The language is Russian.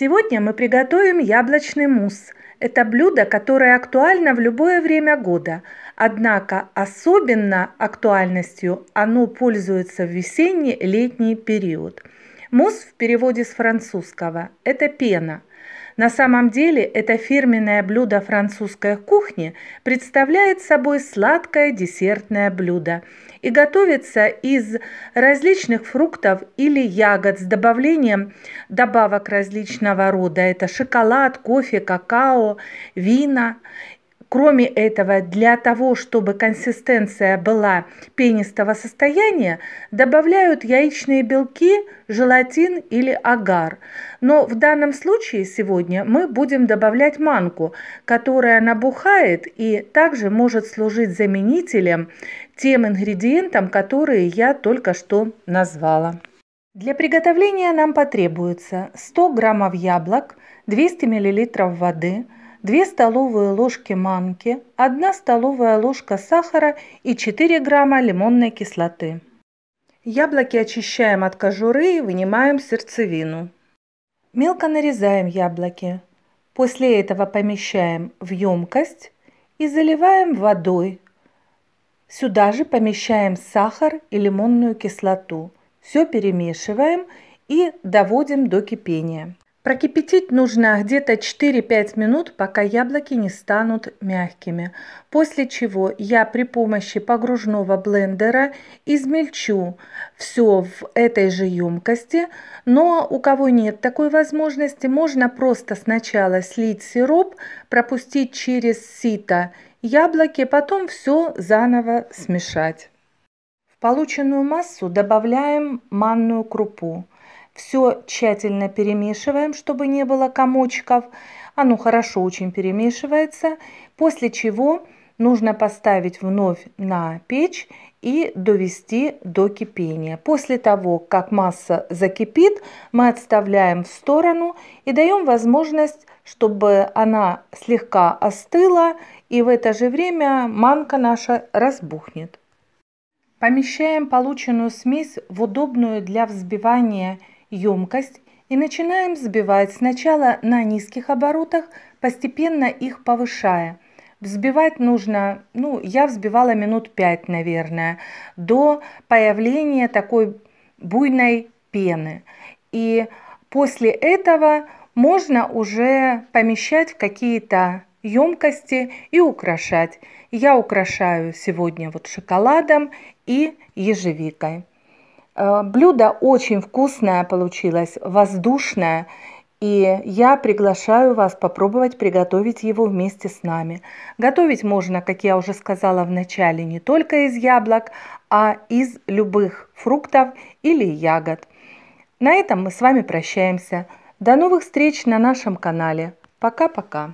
Сегодня мы приготовим яблочный мусс. Это блюдо, которое актуально в любое время года. Однако особенно актуальностью оно пользуется в весенний-летний период. Мусс в переводе с французского – это пена – на самом деле это фирменное блюдо французской кухни представляет собой сладкое десертное блюдо и готовится из различных фруктов или ягод с добавлением добавок различного рода. Это шоколад, кофе, какао, вина Кроме этого, для того, чтобы консистенция была пенистого состояния, добавляют яичные белки, желатин или агар. Но в данном случае сегодня мы будем добавлять манку, которая набухает и также может служить заменителем тем ингредиентам, которые я только что назвала. Для приготовления нам потребуется 100 граммов яблок, 200 миллилитров воды – 2 столовые ложки манки, 1 столовая ложка сахара и 4 грамма лимонной кислоты. Яблоки очищаем от кожуры и вынимаем сердцевину. Мелко нарезаем яблоки. После этого помещаем в емкость и заливаем водой. Сюда же помещаем сахар и лимонную кислоту. Все перемешиваем и доводим до кипения. Прокипятить нужно где-то 4-5 минут, пока яблоки не станут мягкими. После чего я при помощи погружного блендера измельчу все в этой же емкости. Но у кого нет такой возможности, можно просто сначала слить сироп, пропустить через сито яблоки, потом все заново смешать. В полученную массу добавляем манную крупу – все тщательно перемешиваем, чтобы не было комочков. Оно хорошо очень перемешивается, после чего нужно поставить вновь на печь и довести до кипения. После того, как масса закипит, мы отставляем в сторону и даем возможность, чтобы она слегка остыла, и в это же время манка наша разбухнет. Помещаем полученную смесь в удобную для взбивания емкость и начинаем взбивать сначала на низких оборотах, постепенно их повышая. Взбивать нужно, ну, я взбивала минут 5, наверное, до появления такой буйной пены. И после этого можно уже помещать в какие-то емкости и украшать. Я украшаю сегодня вот шоколадом и ежевикой. Э, блюдо очень вкусное получилось, воздушное, и я приглашаю вас попробовать приготовить его вместе с нами. Готовить можно, как я уже сказала в начале, не только из яблок, а из любых фруктов или ягод. На этом мы с вами прощаемся. До новых встреч на нашем канале. Пока-пока.